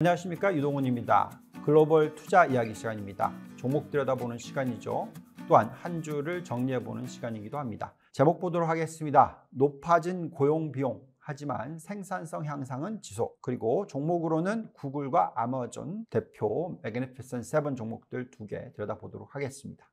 안녕하십니까 유동훈입니다. 글로벌 투자 이야기 시간입니다. 종목 들여다보는 시간이죠. 또한 한 주를 정리해보는 시간이기도 합니다. 제목 보도록 하겠습니다. 높아진 고용 비용 하지만 생산성 향상은 지속 그리고 종목으로는 구글과 아마존 대표 매그니피슨 세븐 종목들 두 개 들여다보도록 하겠습니다.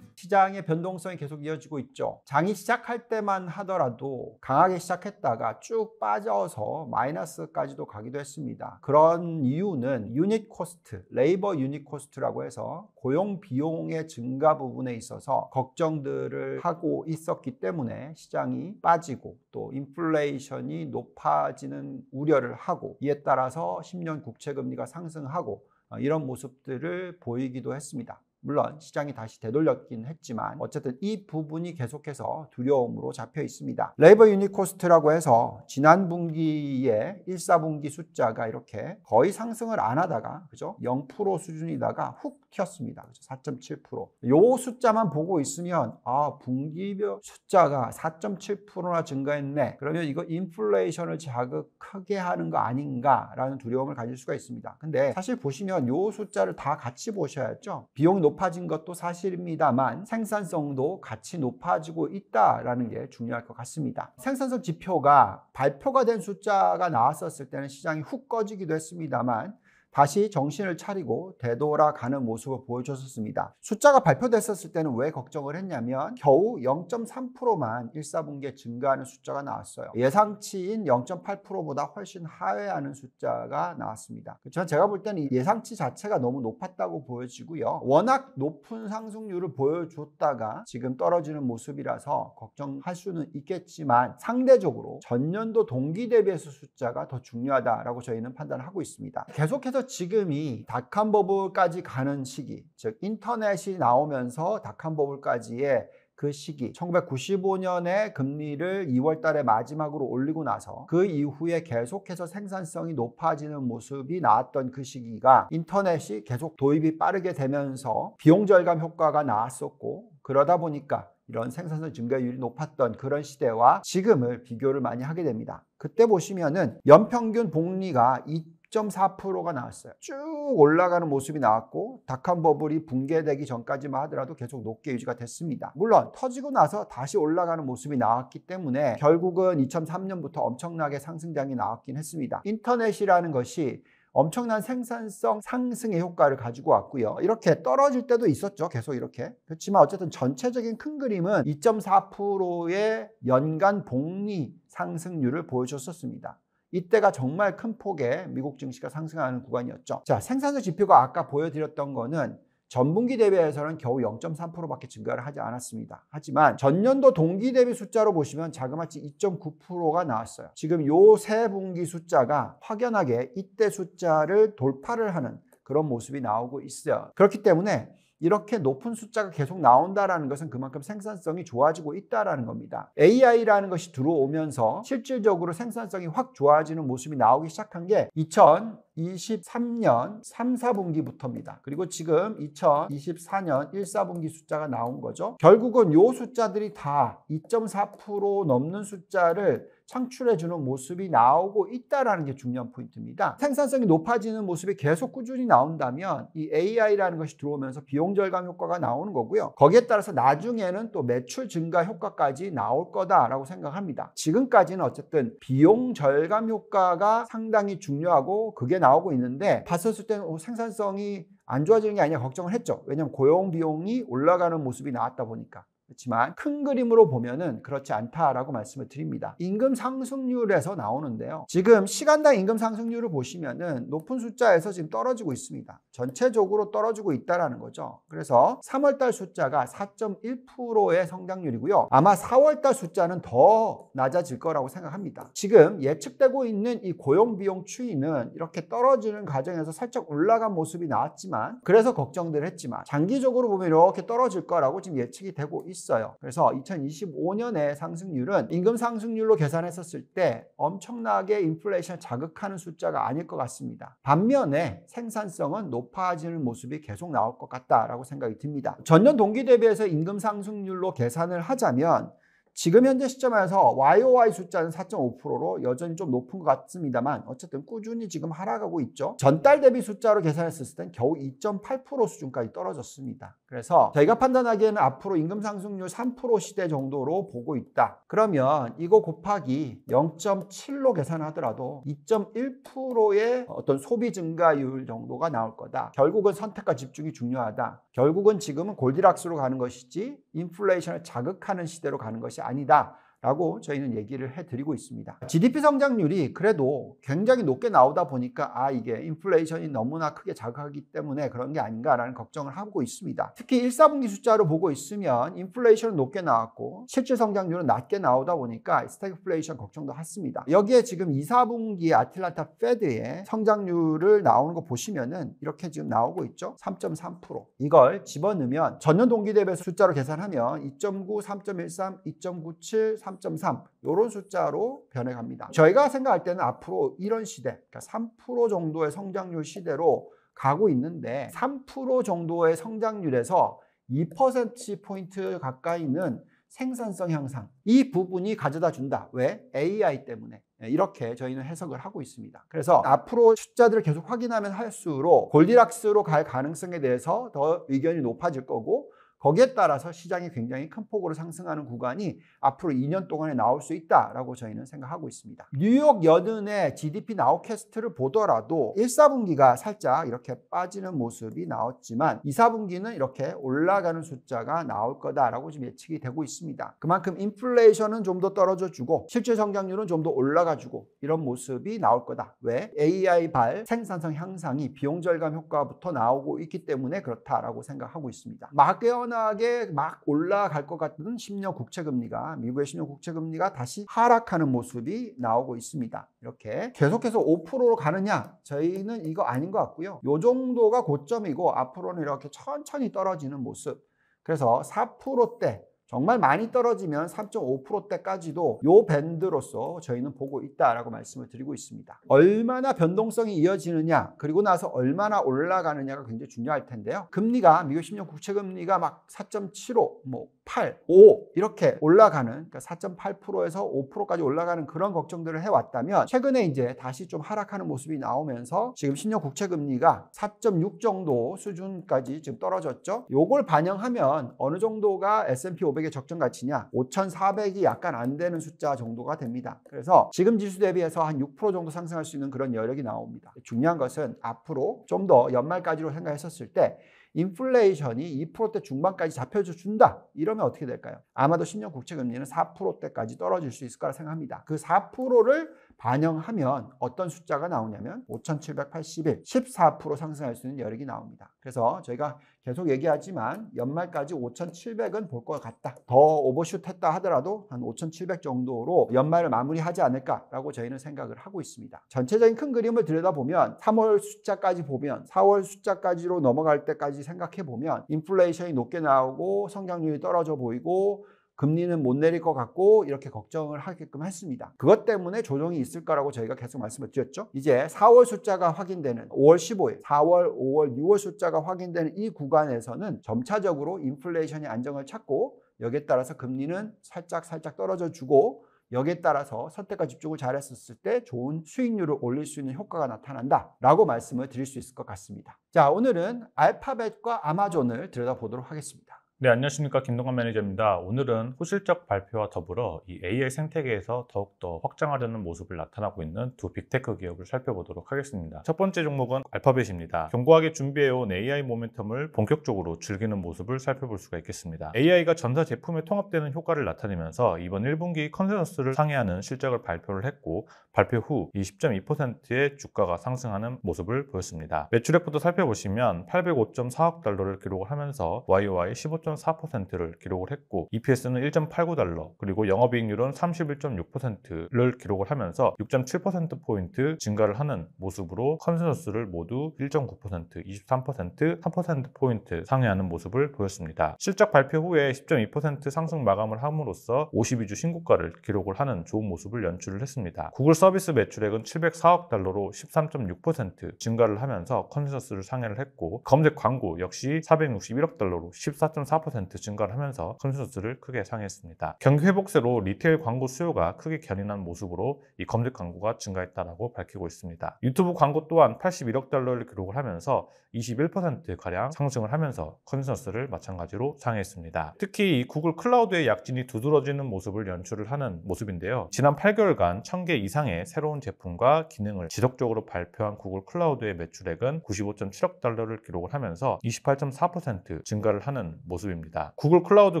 시장의 변동성이 계속 이어지고 있죠. 장이 시작할 때만 하더라도 강하게 시작했다가 쭉 빠져서 마이너스까지도 가기도 했습니다. 그런 이유는 유닛 코스트, 레이버 유닛 코스트라고 해서 고용 비용의 증가 부분에 있어서 걱정들을 하고 있었기 때문에 시장이 빠지고 또 인플레이션이 높아지는 우려를 하고 이에 따라서 10년 국채 금리가 상승하고 어, 이런 모습들을 보이기도 했습니다. 물론 시장이 다시 되돌렸긴 했지만 어쨌든 이 부분이 계속해서 두려움으로 잡혀 있습니다. 레이버 유니코스트라고 해서 지난 분기에 1, 4분기 숫자가 이렇게 거의 상승을 안 하다가 그죠? 0% 수준이다가 훅 튀었습니다. 4.7%. 그렇죠. 요 숫자만 보고 있으면 아 분기별 숫자가 4.7%나 증가했네. 그러면 이거 인플레이션을 자극 하게 하는 거 아닌가라는 두려움을 가질 수가 있습니다. 근데 사실 보시면 요 숫자를 다 같이 보셔야죠. 비용이 높아진 것도 사실입니다만 생산성도 같이 높아지고 있다라는 게 중요할 것 같습니다. 생산성 지표가 발표가 된 숫자가 나왔었을 때는 시장이 훅 꺼지기도 했습니다만 다시 정신을 차리고 되돌아가는 모습을 보여줬었습니다. 숫자가 발표됐었을 때는 왜 걱정을 했냐면 겨우 0.3%만 1사분기에 증가하는 숫자가 나왔어요. 예상치인 0.8%보다 훨씬 하회하는 숫자가 나왔습니다. 전 제가 볼 때는 예상치 자체가 너무 높았다고 보여지고요. 워낙 높은 상승률을 보여줬다가 지금 떨어지는 모습이라서 걱정할 수는 있겠지만 상대적으로 전년도 동기 대비해서 숫자가 더 중요하다라고 저희는 판단 하고 있습니다. 계속해서 지금이 닷컴버블까지 가는 시기, 즉 인터넷이 나오면서 닷컴버블까지의 그 시기 1995년에 금리를 2월 달에 마지막으로 올리고 나서 그 이후에 계속해서 생산성이 높아지는 모습이 나왔던 그 시기가 인터넷이 계속 도입이 빠르게 되면서 비용 절감 효과가 나왔었고 그러다 보니까 이런 생산성 증가율이 높았던 그런 시대와 지금을 비교를 많이 하게 됩니다. 그때 보시면은 연평균 복리가 10.4%가 나왔어요. 쭉 올라가는 모습이 나왔고 닷컴 버블이 붕괴되기 전까지만 하더라도 계속 높게 유지가 됐습니다. 물론 터지고 나서 다시 올라가는 모습이 나왔기 때문에 결국은 2003년부터 엄청나게 상승장이 나왔긴 했습니다. 인터넷이라는 것이 엄청난 생산성 상승의 효과를 가지고 왔고요. 이렇게 떨어질 때도 있었죠. 계속 이렇게. 그렇지만 어쨌든 전체적인 큰 그림은 2.4%의 연간 복리 상승률을 보여줬었습니다. 이때가 정말 큰 폭의 미국 증시가 상승하는 구간이었죠. 자, 생산자 지표가 아까 보여드렸던 거는 전분기 대비해서는 겨우 0.3%밖에 증가를 하지 않았습니다. 하지만 전년도 동기 대비 숫자로 보시면 자그마치 2.9%가 나왔어요. 지금 요 세 분기 숫자가 확연하게 이때 숫자를 돌파를 하는 그런 모습이 나오고 있어요. 그렇기 때문에 이렇게 높은 숫자가 계속 나온다라는 것은 그만큼 생산성이 좋아지고 있다라는 겁니다. AI라는 것이 들어오면서 실질적으로 생산성이 확 좋아지는 모습이 나오기 시작한 게2 0 2 3년 3, 4분기부터입니다. 그리고 지금 2024년 1, 4분기 숫자가 나온 거죠. 결국은 요 숫자들이 다 2.4% 넘는 숫자를 창출해주는 모습이 나오고 있다라는 게 중요한 포인트입니다. 생산성이 높아지는 모습이 계속 꾸준히 나온다면 이 AI라는 것이 들어오면서 비용 절감 효과가 나오는 거고요. 거기에 따라서 나중에는 또 매출 증가 효과까지 나올 거다라고 생각합니다. 지금까지는 어쨌든 비용 절감 효과가 상당히 중요하고 그게 나오고 있는데 봤었을 때는 어, 생산성이 안 좋아지는 게 아니냐 걱정을 했죠. 왜냐하면 고용 비용이 올라가는 모습이 나왔다 보니까. 그렇지만 큰 그림으로 보면은 그렇지 않다라고 말씀을 드립니다. 임금 상승률에서 나오는데요. 지금 시간당 임금 상승률을 보시면은 높은 숫자에서 지금 떨어지고 있습니다. 전체적으로 떨어지고 있다라는 거죠. 그래서 3월 달 숫자가 4.1%의 성장률이고요. 아마 4월 달 숫자는 더 낮아질 거라고 생각합니다. 지금 예측되고 있는 이 고용 비용 추이는 이렇게 떨어지는 과정에서 살짝 올라간 모습이 나왔지만 그래서 걱정들 했지만 장기적으로 보면 이렇게 떨어질 거라고 지금 예측이 되고 있습니다. 있어요. 그래서 2025년의 상승률은 임금 상승률로 계산했었을 때 엄청나게 인플레이션 자극하는 숫자가 아닐 것 같습니다. 반면에 생산성은 높아지는 모습이 계속 나올 것 같다라고 생각이 듭니다. 전년 동기 대비해서 임금 상승률로 계산을 하자면 지금 현재 시점에서 YOY 숫자는 4.5%로 여전히 좀 높은 것 같습니다만 어쨌든 꾸준히 지금 하락하고 있죠. 전달 대비 숫자로 계산했을 땐 겨우 2.8% 수준까지 떨어졌습니다. 그래서 저희가 판단하기에는 앞으로 임금 상승률 3% 시대 정도로 보고 있다. 그러면 이거 곱하기 0.7로 계산하더라도 2.1%의 어떤 소비 증가율 정도가 나올 거다. 결국은 선택과 집중이 중요하다. 결국은 지금은 골디락스로 가는 것이지 인플레이션을 자극하는 시대로 가는 것이 아니다. 라고 저희는 얘기를 해드리고 있습니다. GDP 성장률이 그래도 굉장히 높게 나오다 보니까 아, 이게 인플레이션이 너무나 크게 자극하기 때문에 그런 게 아닌가라는 걱정을 하고 있습니다. 특히 1, 4분기 숫자로 보고 있으면 인플레이션은 높게 나왔고 실질 성장률은 낮게 나오다 보니까 스태그플레이션 걱정도 했습니다. 여기에 지금 2, 4분기 아틀란타 페드의 성장률을 나오는 거 보시면은 이렇게 지금 나오고 있죠. 3.3% 이걸 집어넣으면 전년 동기 대비 해서 숫자로 계산하면 2.9, 3.13, 2.97, 3 3.3 이런 숫자로 변해갑니다. 저희가 생각할 때는 앞으로 이런 시대, 그러니까 3% 정도의 성장률 시대로 가고 있는데 3% 정도의 성장률에서 2% 포인트 가까이는 생산성 향상 이 부분이 가져다 준다 왜 AI 때문에 예, 이렇게 저희는 해석을 하고 있습니다 그래서 앞으로 숫자들을 계속 확인하면 할수록 골디락스로 갈 가능성에 대해서 더 의견이 높아질 거고 거기에 따라서 시장이 굉장히 큰 폭으로 상승하는 구간이 앞으로 2년 동안에 나올 수 있다라고 저희는 생각하고 있습니다. 뉴욕 연은의 GDP 나우캐스트를 보더라도 1, 4분기가 살짝 이렇게 빠지는 모습이 나왔지만 2, 4분기는 이렇게 올라가는 숫자가 나올 거다라고 지금 예측이 되고 있습니다. 그만큼 인플레이션은 좀 더 떨어져 주고 실제 성장률은 좀 더 올라가 주고 이런 모습이 나올 거다. 왜? AI 발 생산성 향상이 비용 절감 효과부터 나오고 있기 때문에 그렇다라고 생각하고 있습니다. 막연한 차분하게 막 올라갈 것 같은 10년 국채 금리가 미국의 10년 국채 금리가 다시 하락하는 모습이 나오고 있습니다. 이렇게 계속해서 5%로 가느냐? 저희는 이거 아닌 것 같고요. 요 정도가 고점이고 앞으로는 이렇게 천천히 떨어지는 모습. 그래서 4%대 정말 많이 떨어지면 3.5%대까지도 요 밴드로서 저희는 보고 있다라고 말씀을 드리고 있습니다. 얼마나 변동성이 이어지느냐 그리고 나서 얼마나 올라가느냐가 굉장히 중요할 텐데요. 금리가 미국 10년 국채 금리가 막 4.75, 뭐 8, 5 이렇게 올라가는 그러니까 4.8%에서 5%까지 올라가는 그런 걱정들을 해왔다면 최근에 이제 다시 좀 하락하는 모습이 나오면서 지금 10년 국채 금리가 4.6 정도 수준까지 지금 떨어졌죠. 요걸 반영하면 어느 정도가 S&P 500 5,400의 적정 가치냐? 5,400이 약간 안 되는 숫자 정도가 됩니다. 그래서 지금 지수 대비해서 한 6% 정도 상승할 수 있는 그런 여력이 나옵니다. 중요한 것은 앞으로 좀 더 연말까지로 생각했었을 때 인플레이션이 2%대 중반까지 잡혀준다 이러면 어떻게 될까요? 아마도 10년 국채 금리는 4%대까지 떨어질 수 있을 거라 생각합니다. 그 4%를 반영하면 어떤 숫자가 나오냐면 5,781, 14% 상승할 수 있는 여력이 나옵니다. 그래서 저희가 계속 얘기하지만 연말까지 5,700은 볼 것 같다. 더 오버슛 했다 하더라도 한 5,700 정도로 연말을 마무리하지 않을까라고 저희는 생각을 하고 있습니다. 전체적인 큰 그림을 들여다보면 3월 숫자까지 보면 4월 숫자까지로 넘어갈 때까지 생각해보면 인플레이션이 높게 나오고 성장률이 떨어져 보이고 금리는 못 내릴 것 같고 이렇게 걱정을 하게끔 했습니다. 그것 때문에 조정이 있을 거라고 저희가 계속 말씀을 드렸죠. 이제 4월 숫자가 확인되는 5월 15일, 4월, 5월, 6월 숫자가 확인되는 이 구간에서는 점차적으로 인플레이션이 안정을 찾고 여기에 따라서 금리는 살짝 살짝 떨어져 주고 여기에 따라서 선택과 집중을 잘했었을 때 좋은 수익률을 올릴 수 있는 효과가 나타난다라고 말씀을 드릴 수 있을 것 같습니다. 자, 오늘은 알파벳과 아마존을 들여다보도록 하겠습니다. 네, 안녕하십니까. 김동관 매니저입니다. 오늘은 호실적 발표와 더불어 이 AI 생태계에서 더욱더 확장하려는 모습을 나타나고 있는 두 빅테크 기업을 살펴보도록 하겠습니다. 첫 번째 종목은 알파벳입니다. 견고하게 준비해온 AI 모멘텀을 본격적으로 즐기는 모습을 살펴볼 수가 있겠습니다. AI가 전사 제품에 통합되는 효과를 나타내면서 이번 1분기 컨센서스를 상회하는 실적을 발표를 했고 발표 후 20.2%의 주가가 상승하는 모습을 보였습니다. 매출액부터 살펴보시면 805.4억 달러를 기록을 하면서 YOY 15. 3.4%를 기록을 했고 EPS는 1.89달러 그리고 영업이익률은 31.6%를 기록을 하면서 6.7%포인트 증가를 하는 모습으로 컨센서스를 모두 1.9%, 23%, 3%포인트 상회하는 모습을 보였습니다. 실적 발표 후에 10.2% 상승 마감을 함으로써 52주 신고가를 기록을 하는 좋은 모습을 연출을 했습니다. 구글 서비스 매출액은 704억 달러로 13.6% 증가를 하면서 컨센서스를 상회를 했고 검색 광고 역시 461억 달러로 14.4% 4 증가를 하면서 건수수를 크게 상회했습니다. 경기 회복세로 리테일 광고 수요가 크게 견인한 모습으로 이 검색 광고가 증가했다고 밝히고 있습니다. 유튜브 광고 또한 81억 달러를 기록을 하면서 21%가량 상승을 하면서 컨센서스를 마찬가지로 상회했습니다. 특히 이 구글 클라우드의 약진이 두드러지는 모습을 연출을 하는 모습인데요. 지난 8개월간 1000개 이상의 새로운 제품과 기능을 지속적으로 발표한 구글 클라우드의 매출액은 95.7억 달러를 기록을 하면서 28.4% 증가를 하는 모습 입니다 모습입니다. 구글 클라우드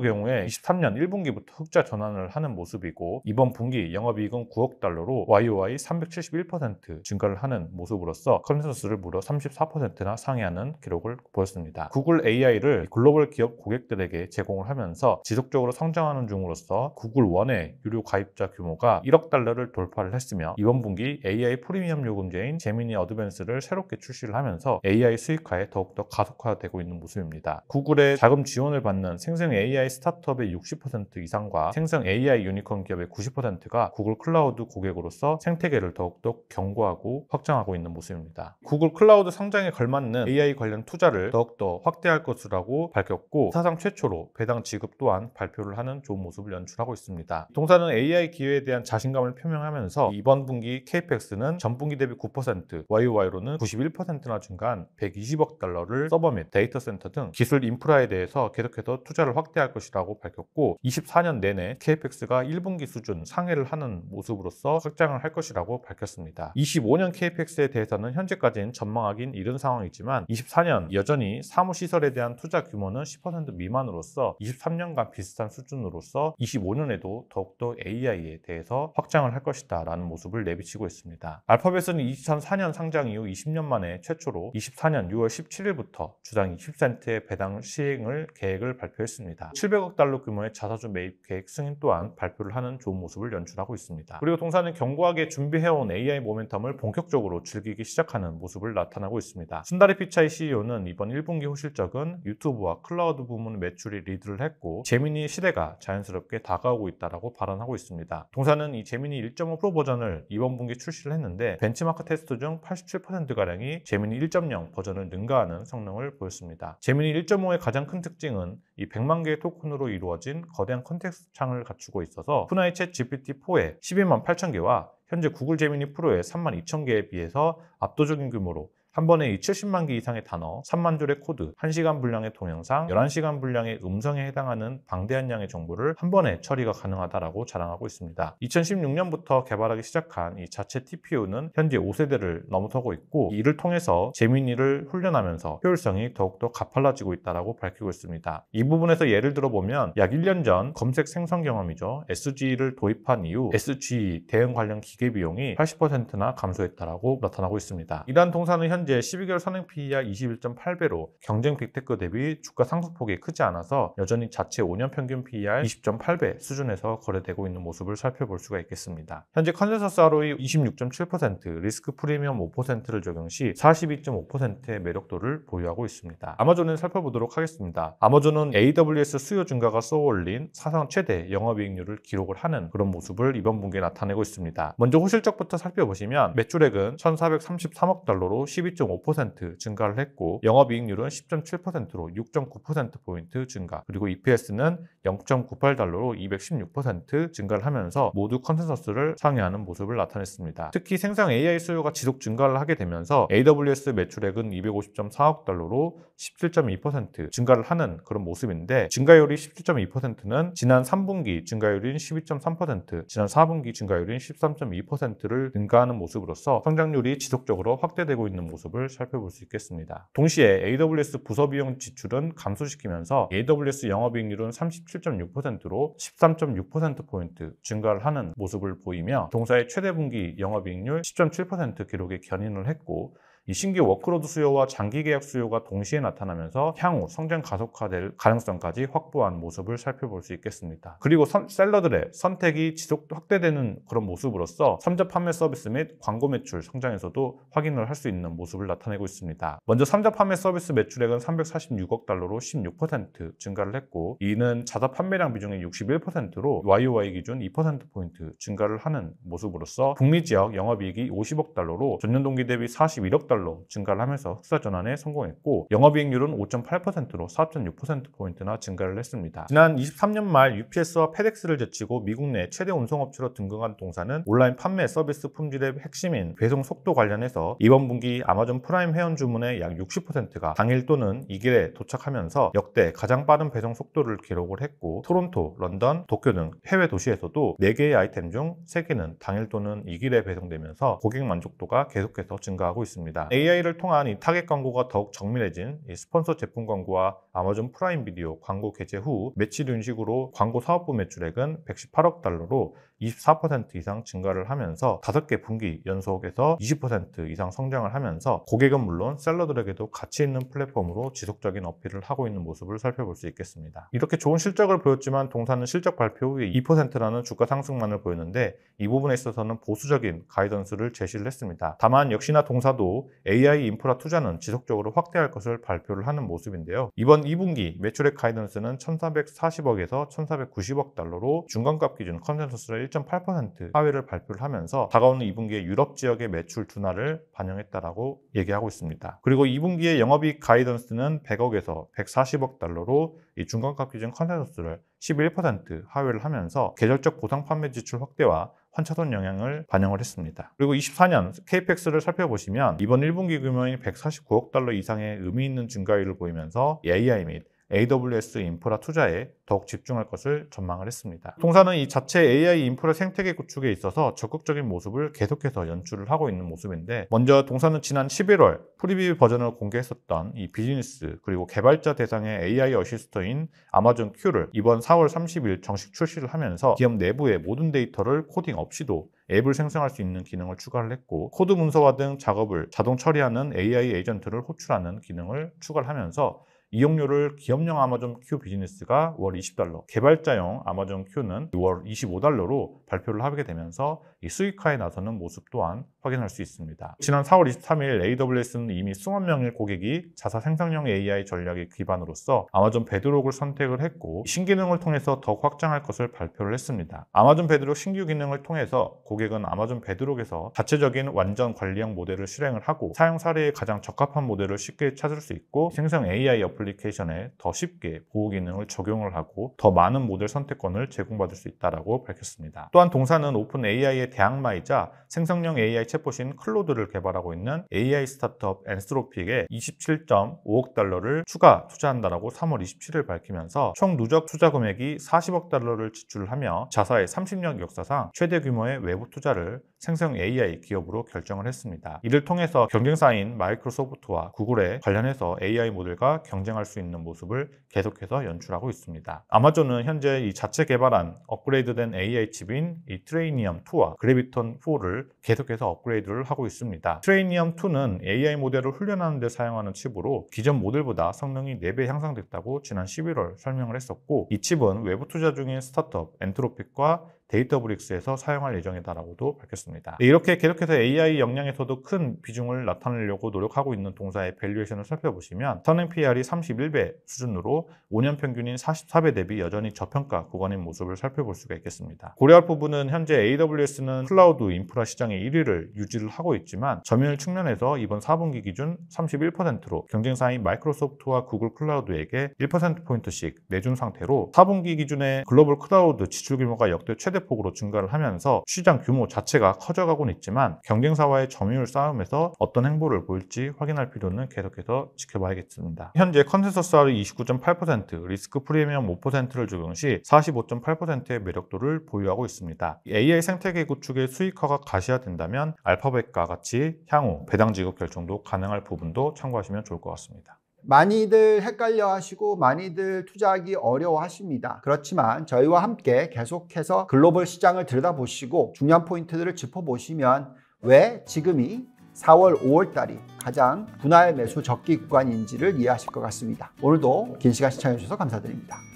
경우에 23년 1분기부터 흑자 전환을 하는 모습이고 이번 분기 영업이익은 9억 달러로 YOY 371% 증가를 하는 모습으로서 컨센서스를 무려 34%나 상회하는 기록을 보였습니다. 구글 AI를 글로벌 기업 고객들에게 제공을 하면서 지속적으로 성장하는 중으로서 구글 원의 유료 가입자 규모가 1억 달러를 돌파를 했으며 이번 분기 AI 프리미엄 요금제인 제미니 어드밴스를 새롭게 출시를 하면서 AI 수익화에 더욱더 가속화되고 있는 모습입니다. 구글의 자금 지원 지원을 받는 생성 AI 스타트업의 60% 이상과 생성 AI 유니콘 기업의 90%가 구글 클라우드 고객으로서 생태계를 더욱더 견고하고 확장하고 있는 모습입니다. 구글 클라우드 성장에 걸맞는 AI 관련 투자를 더욱더 확대할 것이라고 밝혔고 사상 최초로 배당 지급 또한 발표를 하는 좋은 모습을 연출하고 있습니다. 동사는 AI 기회에 대한 자신감을 표명하면서 이번 분기 KPX는 e 전분기 대비 9%, YOY로는 91%나 증가한 120억 달러를 서버및 데이터 센터 등 기술 인프라에 대해서 계속 계속해서 투자를 확대할 것이라고 밝혔고 24년 내내 KPX가 1분기 수준 상회를 하는 모습으로서 확장을 할 것이라고 밝혔습니다. 25년 KPX에 대해서는 현재까지는 전망하긴 이른 상황이지만 24년 여전히 사무시설에 대한 투자 규모는 10% 미만으로서 23년간 비슷한 수준으로서 25년에도 더욱더 AI에 대해서 확장을 할 것이다 라는 모습을 내비치고 있습니다. 알파벳은 2004년 상장 이후 20년 만에 최초로 24년 6월 17일부터 주당 20센트의 배당 시행을 계획 계획을 발표했습니다. 700억 달러 규모의 자사주 매입 계획 승인 또한 발표를 하는 좋은 모습을 연출하고 있습니다. 그리고 동사는 견고하게 준비해온 AI 모멘텀을 본격적으로 즐기기 시작하는 모습을 나타나고 있습니다. 순다리 피차이 CEO는 이번 1분기 호실적은 유튜브와 클라우드 부문 매출이 리드를 했고 재미니의 시대가 자연스럽게 다가오고 있다라고 발언하고 있습니다. 동사는 이 재미니 1.5 프로 버전을 이번 분기 출시를 했는데 벤치마크 테스트 중 87%가량이 재미니 1.0 버전을 능가하는 성능을 보였습니다. 재미니 1.5의 가장 큰 특징은 기능은 이 100만 개의 토큰으로 이루어진 거대한 컨텍스트 창을 갖추고 있어서 오나이챗 GPT-4의 1 2 8천개와 현재 구글 제미니 프로의 3만2천개에 비해서 압도적인 규모로 한 번에 이 70만 개 이상의 단어, 3만 줄의 코드, 1시간 분량의 동영상, 11시간 분량의 음성에 해당하는 방대한 양의 정보를 한 번에 처리가 가능하다라고 자랑하고 있습니다. 2016년부터 개발하기 시작한 이 자체 TPU는 현재 5세대를 넘어서고 있고 이를 통해서 재민이를 훈련하면서 효율성이 더욱더 가팔라지고 있다라고 밝히고 있습니다. 이 부분에서 예를 들어보면 약 1년 전 검색 생성 경험이죠. SG를 도입한 이후 SG e 대응 관련 기계 비용이 80%나 감소했다라고 나타나고 있습니다. 이러한 통사는 현 현재 12개월 선행P 이 a 21.8배로 경쟁 빅테크 대비 주가 상승폭이 크지 않아서 여전히 자체 5년 평균 PER 20.8배 수준에서 거래되고 있는 모습을 살펴볼 수가 있겠습니다. 현재 컨센서스 ROE 26.7%, 리스크 프리미엄 5%를 적용 시 42.5%의 매력도를 보유하고 있습니다. 아마존을 살펴보도록 하겠습니다. 아마존은 AWS 수요 증가가 쏘아올린 사상 최대 영업이익률을 기록을 하는 그런 모습을 이번 분기에 나타내고 있습니다. 먼저 호실적부터 살펴보시면 매출액은 1,433억 달러로 12.5% 증가를 했고 영업이익률은 10.7%로 6.9%포인트 증가 그리고 EPS는 0.98달러로 216% 증가를 하면서 모두 컨센서스를 상회하는 모습을 나타냈습니다. 특히 생성 AI 수요가 지속 증가를 하게 되면서 AWS 매출액은 250.4억 달러로 17.2% 증가를 하는 그런 모습인데 증가율이 17.2%는 지난 3분기 증가율인 12.3% 지난 4분기 증가율인 13.2%를 증가하는 모습으로서 성장률이 지속적으로 확대되고 있는 모습 입니다 모습을 살펴볼 수 있겠습니다. 동시에 AWS 부서 비용 지출은 감소시키면서 AWS 영업이익률은 37.6%로 13.6%포인트 증가를 하는 모습을 보이며 동사의 최대 분기 영업이익률 10.7% 기록에 견인을 했고 이 신규 워크로드 수요와 장기 계약 수요가 동시에 나타나면서 향후 성장 가속화될 가능성까지 확보한 모습을 살펴볼 수 있겠습니다. 그리고 선, 셀러들의 선택이 지속 확대되는 그런 모습으로서 3자 판매 서비스 및 광고 매출 성장에서도 확인을 할 수 있는 모습을 나타내고 있습니다. 먼저 3자 판매 서비스 매출액은 346억 달러로 16% 증가를 했고 이는 자사 판매량 비중의 61%로 YOY 기준 2%포인트 증가를 하는 모습으로서 북미 지역 영업이익이 50억 달러로 전년 동기 대비 41억 달러 달러 증가를 하면서 흑자 전환에 성공했고 영업이익률은 5.8%로 4.6%포인트나 증가를 했습니다. 지난 23년 말 UPS와 페덱스를 제치고 미국 내 최대 운송업체로 등극한 동사는 온라인 판매 서비스 품질의 핵심인 배송 속도 관련해서 이번 분기 아마존 프라임 회원 주문의 약 60%가 당일 또는 2일에 도착하면서 역대 가장 빠른 배송 속도를 기록을 했고 토론토, 런던, 도쿄 등 해외 도시에서도 4개의 아이템 중 3개는 당일 또는 2일에 배송되면서 고객 만족도가 계속해서 증가하고 있습니다. 있습니다. AI를 통한 이 타겟 광고가 더욱 정밀해진 스폰서 제품 광고와 아마존 프라임 비디오 광고 개재후 매치드 식으로 광고 사업부 매출액은 118억 달러로 24% 이상 증가를 하면서 5개 분기 연속에서 20% 이상 성장을 하면서 고객은 물론 셀러들에게도 가치 있는 플랫폼으로 지속적인 어필을 하고 있는 모습을 살펴볼 수 있겠습니다. 이렇게 좋은 실적을 보였지만 동사는 실적 발표 후에 2%라는 주가 상승만을 보였는데 이 부분에 있어서는 보수적인 가이던스를 제시를 했습니다. 다만 역시나 동사도 AI 인프라 투자는 지속적으로 확대할 것을 발표를 하는 모습인데요. 이번 2분기 매출액 가이던스는 1,440억에서 1,490억 달러로 중간값 기준 컨센서스를 1.8% 하회를 발표를 하면서 다가오는 2분기에 유럽 지역의 매출 둔화를 반영했다라고 얘기하고 있습니다. 그리고 2분기의 영업이익 가이던스는 100억에서 140억 달러로 이 중간값 기준 컨센서스를 11% 하회를 하면서 계절적 보상 판매 지출 확대와 환차손 영향을 반영을 했습니다. 그리고 24년 KPX를 e 살펴보시면 이번 1분기 규모인 149억 달러 이상의 의미 있는 증가율을 보이면서 AI 및 AWS 인프라 투자에 더욱 집중할 것을 전망을 했습니다. 동사는 이 자체 AI 인프라 생태계 구축에 있어서 적극적인 모습을 계속해서 연출을 하고 있는 모습인데 먼저 동사는 지난 11월 프리뷰 버전을 공개했었던 이 비즈니스 그리고 개발자 대상의 AI 어시스트인 아마존 Q를 이번 4월 30일 정식 출시를 하면서 기업 내부의 모든 데이터를 코딩 없이도 앱을 생성할 수 있는 기능을 추가를 했고 코드 문서화 등 작업을 자동 처리하는 AI 에이전트를 호출하는 기능을 추가를 하면서 이용료를 기업용 아마존 Q 비즈니스가 월 20달러, 개발자용 아마존 Q는 월 25달러로 발표를 하게 되면서 이 수익화에 나서는 모습 또한 확인할 수 있습니다. 지난 4월 23일 AWS는 이미 수만 명의 고객이 자사 생성형 AI 전략의 기반으로서 아마존 베드록을 선택을 했고 신기능을 통해서 더 확장할 것을 발표를 했습니다. 아마존 베드록 신규 기능을 통해서 고객은 아마존 베드록에서 자체적인 완전 관리형 모델을 실행을 하고 사용 사례에 가장 적합한 모델을 쉽게 찾을 수 있고 생성 AI 어플리케이션에 더 쉽게 보호 기능을 적용을 하고 더 많은 모델 선택권을 제공받을 수 있다고 밝혔습니다. 또한 동사는 오픈 AI의 대항마이자 생성형 AI 챗봇인 클로드를 개발하고 있는 AI 스타트업 엔스트로픽에 27.5억 달러를 추가 투자한다라고 3월 27일 밝히면서 총 누적 투자 금액이 40억 달러를 지출하며 자사의 30년 역사상 최대 규모의 외부 투자를 생성 AI 기업으로 결정을 했습니다. 이를 통해서 경쟁사인 마이크로소프트와 구글에 관련해서 AI 모델과 경쟁할 수 있는 모습을 계속해서 연출하고 있습니다. 아마존은 현재 이 자체 개발한 업그레이드된 AI 칩인 이 트레이니엄2와 그래비톤4를 계속해서 업그레이드를 하고 있습니다. 트레이니엄2는 AI 모델을 훈련하는 데 사용하는 칩으로 기존 모델보다 성능이 4배 향상됐다고 지난 11월 설명을 했었고 이 칩은 외부 투자 중인 스타트업 엔트로픽과 데이터브릭스에서 사용할 예정이다라고도 밝혔습니다. 네, 이렇게 계속해서 AI 역량에서도 큰 비중을 나타내려고 노력하고 있는 동사의 밸류에이션을 살펴보시면 선행 PR이 31배 수준으로 5년 평균인 44배 대비 여전히 저평가 구간인 모습을 살펴볼 수가 있겠습니다. 고려할 부분은 현재 AWS는 클라우드 인프라 시장의 1위를 유지를 하고 있지만 점유율 측면에서 이번 4분기 기준 31%로 경쟁사인 마이크로소프트와 구글 클라우드에게 1%포인트씩 내준 상태로 4분기 기준의 글로벌 클라우드 지출 규모가 역대 최대 폭으로 증가를 하면서 시장 규모 자체가 커져가고는 있지만 경쟁사와의 점유율 싸움에서 어떤 행보를 보일지 확인할 필요는 계속해서 지켜봐야겠습니다. 현재 컨센서스 r 29.8%, 리스크 프리미엄 5%를 적용 시 45.8%의 매력도를 보유하고 있습니다. AI 생태계 구축의 수익화가 가시화된다면 알파벳과 같이 향후 배당 지급 결정도 가능할 부분도 참고하시면 좋을 것 같습니다. 많이들 헷갈려 하시고 많이들 투자하기 어려워 하십니다. 그렇지만 저희와 함께 계속해서 글로벌 시장을 들여다보시고 중요한 포인트들을 짚어보시면 왜 지금이 4월, 5월 달이 가장 분할 매수 적기 구간인지를 이해하실 것 같습니다. 오늘도 긴 시간 시청해주셔서 감사드립니다.